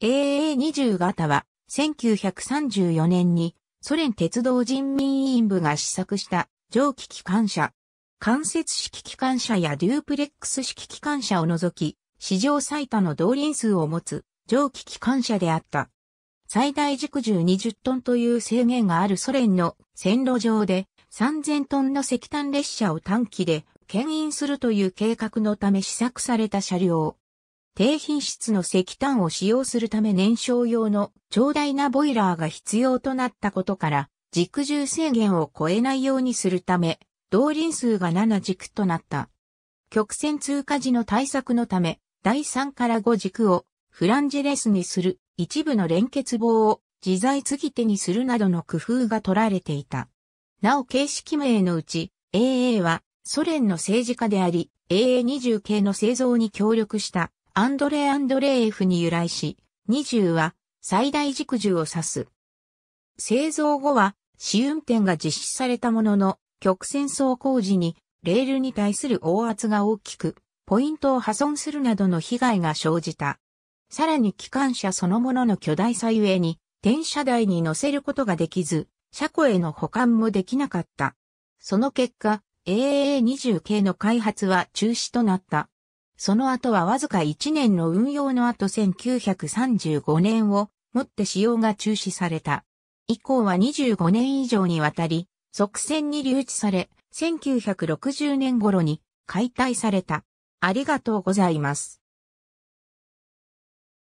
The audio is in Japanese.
AA20 型は1934年にソ連鉄道人民委員部が試作した蒸気機関車。間接式機関車やデュープレックス式機関車を除き、史上最多の動輪数を持つ蒸気機関車であった。最大軸重20トンという制限があるソ連の線路上で3000トンの石炭列車を短期で牽引するという計画のため試作された車両。低品質の石炭を使用するため燃焼用の長大なボイラーが必要となったことから、軸重制限を超えないようにするため、動輪数が7軸となった。曲線通過時の対策のため、第3から5軸をフランジェレスにする一部の連結棒を自在継ぎ手にするなどの工夫が取られていた。なお形式名のうち AA はソ連の政治家であり AA20 系の製造に協力したアンドレ・アンドレーエフに由来し、20は最大軸重を指す。製造後は試運転が実施されたものの、曲線走行時にレールに対する大圧が大きく、ポイントを破損するなどの被害が生じた。さらに機関車そのものの巨大さゆえに、転車台に乗せることができず、車庫への保管もできなかった。その結果、AAA20 系の開発は中止となった。その後はわずか1年の運用の後1935年をもって使用が中止された。以降は25年以上にわたり、即戦に留置され、1960年頃に解体された。ありがとうございます。